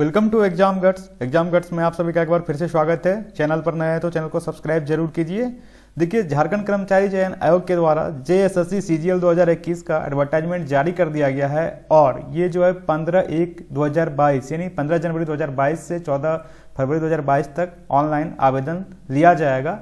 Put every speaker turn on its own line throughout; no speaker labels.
welcome to exam guts exam guts में आप सभी का एक बार फिर से स्वागत है चैनल पर नया है तो चैनल को सब्सक्राइब जरूर कीजिए देखिए झारखंड कर्मचारी चयन आयोग के द्वारा J S S C C G L दो हजार इक्कीस का एडवर्टाइजमेंट जारी कर दिया गया है और ये जो है पंद्रह एक दो हजार बाईस यानी पंद्रह जनवरी दो हजार बाईस से चौदह फरवरी दो हजार बाईस तक ऑनलाइन आवेदन लिया जाएगा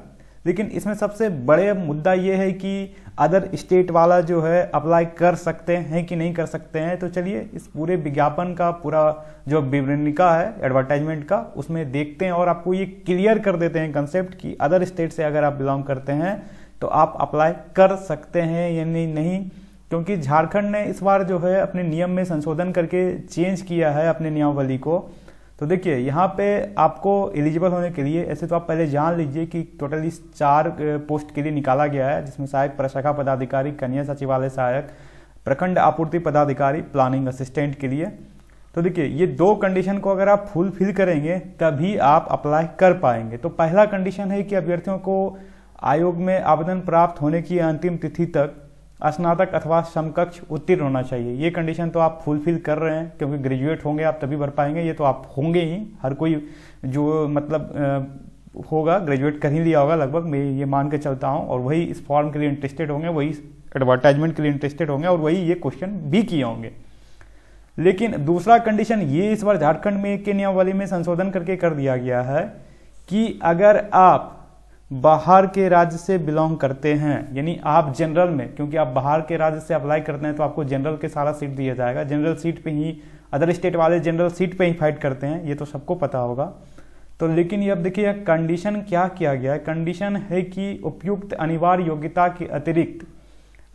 लेकिन इसमें सबसे बड़े मुद्दा ये है कि अदर स्टेट वाला जो है अप्लाई कर सकते हैं कि नहीं कर सकते हैं तो चलिए इस पूरे विज्ञापन का पूरा जो विवरणिका है एडवर्टाइजमेंट का उसमें देखते हैं और आपको ये क्लियर कर देते हैं कंसेप्ट कि अदर स्टेट से अगर आप बिलोंग करते हैं तो आप अप्लाई कर सकते हैं या नहीं, नहीं क्योंकि झारखंड ने इस बार जो है अपने नियम में संशोधन करके चेंज किया है अपने नियमावली को तो देखिए यहाँ पे आपको एलिजिबल होने के लिए ऐसे तो आप पहले जान लीजिए कि टोटली चार पोस्ट के लिए निकाला गया है जिसमें सहायक प्रशाखा पदाधिकारी कन्या सचिवालय सहायक प्रखंड आपूर्ति पदाधिकारी प्लानिंग असिस्टेंट के लिए तो देखिए ये दो कंडीशन को अगर आप फुलफिल करेंगे तभी आप अप्लाई कर पाएंगे तो पहला कंडीशन है कि अभ्यर्थियों को आयोग में आवेदन प्राप्त होने की अंतिम तिथि तक स्नातक अथवा समकक्ष उत्तीर्ण होना चाहिए ये कंडीशन तो आप फुलफिल कर रहे हैं क्योंकि ग्रेजुएट होंगे आप तभी भर पाएंगे ये तो आप होंगे ही हर कोई जो मतलब होगा ग्रेजुएट कर ही लिया होगा लगभग मैं ये मान के चलता हूँ और वही इस फॉर्म के लिए इंटरेस्टेड होंगे वही एडवर्टाइजमेंट के लिए इंटरेस्टेड होंगे और वही ये क्वेश्चन भी किए होंगे लेकिन दूसरा कंडीशन ये इस बार झारखंड में के नियमावली में संशोधन करके कर दिया गया है कि अगर आप बाहर के राज्य से बिलोंग करते हैं यानी आप जनरल में क्योंकि आप बाहर के राज्य से अप्लाई करते हैं तो आपको जनरल के सारा सीट दिया जाएगा जनरल सीट पे ही अदर स्टेट वाले जनरल सीट पे ही फाइट करते हैं ये तो सबको पता होगा तो लेकिन ये अब देखिए कंडीशन क्या किया गया है कंडीशन है कि उपयुक्त अनिवार्य योग्यता के अतिरिक्त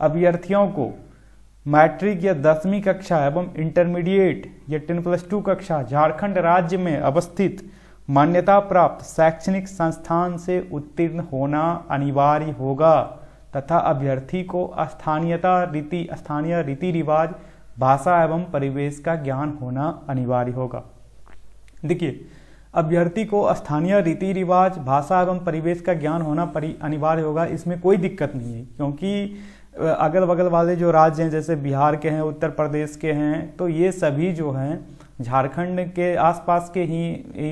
अभ्यर्थियों को मैट्रिक या दसवीं कक्षा एवं इंटरमीडिएट या टेन प्लस टू कक्षा झारखंड राज्य में अवस्थित मान्यता प्राप्त शैक्षणिक संस्थान से उत्तीर्ण होना अनिवार्य होगा तथा अभ्यर्थी को स्थानीयता रीति स्थानीय रीति रिवाज भाषा एवं परिवेश का ज्ञान होना अनिवार्य होगा देखिए अभ्यर्थी को स्थानीय रीति रिवाज भाषा एवं परिवेश का ज्ञान होना अनिवार्य होगा इसमें कोई दिक्कत नहीं है क्योंकि अगल बगल वाले जो राज्य हैं जैसे बिहार के हैं उत्तर प्रदेश के हैं तो ये सभी जो हैं झारखंड के आसपास के ही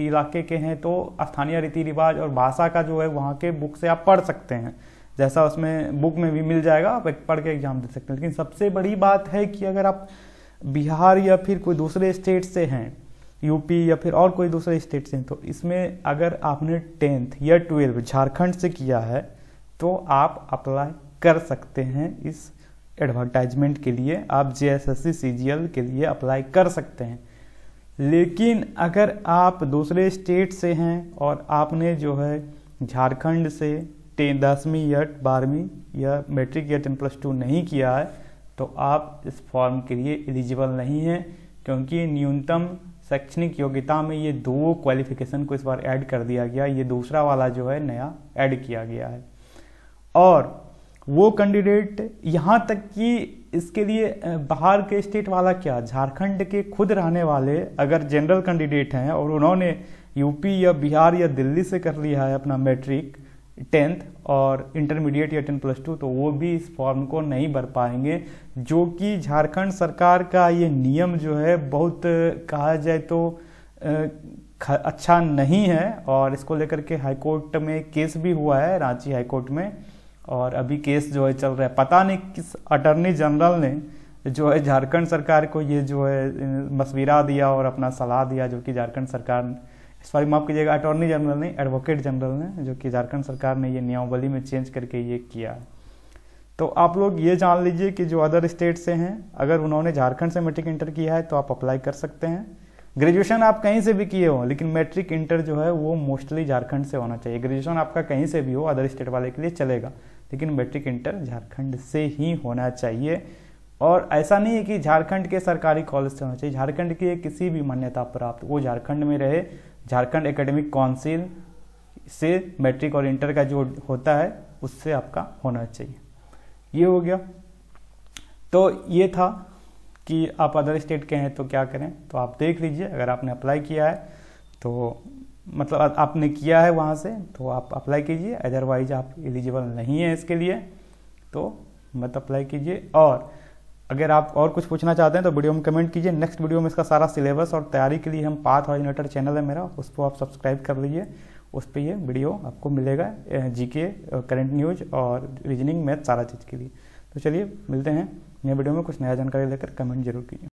इलाके के हैं तो स्थानीय रीति रिवाज और भाषा का जो है वहाँ के बुक से आप पढ़ सकते हैं जैसा उसमें बुक में भी मिल जाएगा आप पढ़ के एग्जाम दे सकते हैं लेकिन सबसे बड़ी बात है कि अगर आप बिहार या फिर कोई दूसरे स्टेट से हैं यूपी या फिर और कोई दूसरे स्टेट से हैं तो इसमें अगर आपने टेंथ या ट्वेल्व झारखंड से किया है तो आप अप्लाई कर सकते हैं इस एडवर्टाइजमेंट के लिए आप जे एस के लिए अप्लाई कर सकते हैं लेकिन अगर आप दूसरे स्टेट से हैं और आपने जो है झारखंड से टें दसवीं या बारहवीं या मैट्रिक या टेन प्लस टू नहीं किया है तो आप इस फॉर्म के लिए एलिजिबल नहीं हैं क्योंकि न्यूनतम शैक्षणिक योग्यता में ये दो क्वालिफिकेशन को इस बार ऐड कर दिया गया ये दूसरा वाला जो है नया ऐड किया गया है और वो कैंडिडेट यहाँ तक कि इसके लिए बाहर के स्टेट वाला क्या झारखंड के खुद रहने वाले अगर जनरल कैंडिडेट हैं और उन्होंने यूपी या बिहार या दिल्ली से कर लिया है अपना मैट्रिक टेंथ और इंटरमीडिएट या टेन प्लस टू तो वो भी इस फॉर्म को नहीं भर पाएंगे जो कि झारखंड सरकार का ये नियम जो है बहुत कहा जाए तो अच्छा नहीं है और इसको लेकर के हाईकोर्ट में केस भी हुआ है रांची हाईकोर्ट में और अभी केस जो है चल रहा है पता नहीं किस अटर्नी जनरल ने जो है झारखंड सरकार को ये जो है मशविरा दिया और अपना सलाह दिया जो कि झारखंड सरकार सॉरी माफ कीजिएगा अटॉर्नी जनरल ने एडवोकेट जनरल ने जो कि झारखंड सरकार ने ये नियमावली में चेंज करके ये किया तो आप लोग ये जान लीजिए कि जो अदर स्टेट से हैं अगर उन्होंने झारखंड से मेट्रिक इंटर किया है तो आप अप्लाई कर सकते हैं ग्रेजुएशन आप कहीं से भी किए हो लेकिन मैट्रिक इंटर जो है वो मोस्टली झारखंड से होना चाहिए ग्रेजुएशन आपका कहीं से भी हो अदर स्टेट वाले के लिए चलेगा लेकिन मैट्रिक इंटर झारखंड से ही होना चाहिए और ऐसा नहीं है कि झारखंड के सरकारी कॉलेज से होना चाहिए झारखंड की किसी भी मान्यता प्राप्त वो झारखंड में रहे झारखंड एकेडमिक काउंसिल से मैट्रिक और इंटर का जो होता है उससे आपका होना चाहिए ये हो गया तो ये था कि आप अदर स्टेट के हैं तो क्या करें तो आप देख लीजिए अगर आपने अप्लाई किया है तो मतलब आपने किया है वहाँ से तो आप अप्लाई कीजिए अदरवाइज आप एलिजिबल नहीं है इसके लिए तो मत अप्लाई कीजिए और अगर आप और कुछ पूछना चाहते हैं तो वीडियो में कमेंट कीजिए नेक्स्ट वीडियो में इसका सारा सिलेबस और तैयारी के लिए हम पाथ ऑर्जिनेटर चैनल है मेरा उसको आप सब्सक्राइब कर लीजिए उस पर ये वीडियो आपको मिलेगा जीके करंट न्यूज और रीजनिंग मैथ सारा चीज़ के लिए तो चलिए मिलते हैं नए वीडियो में कुछ नया जानकारी लेकर कमेंट जरूर कीजिए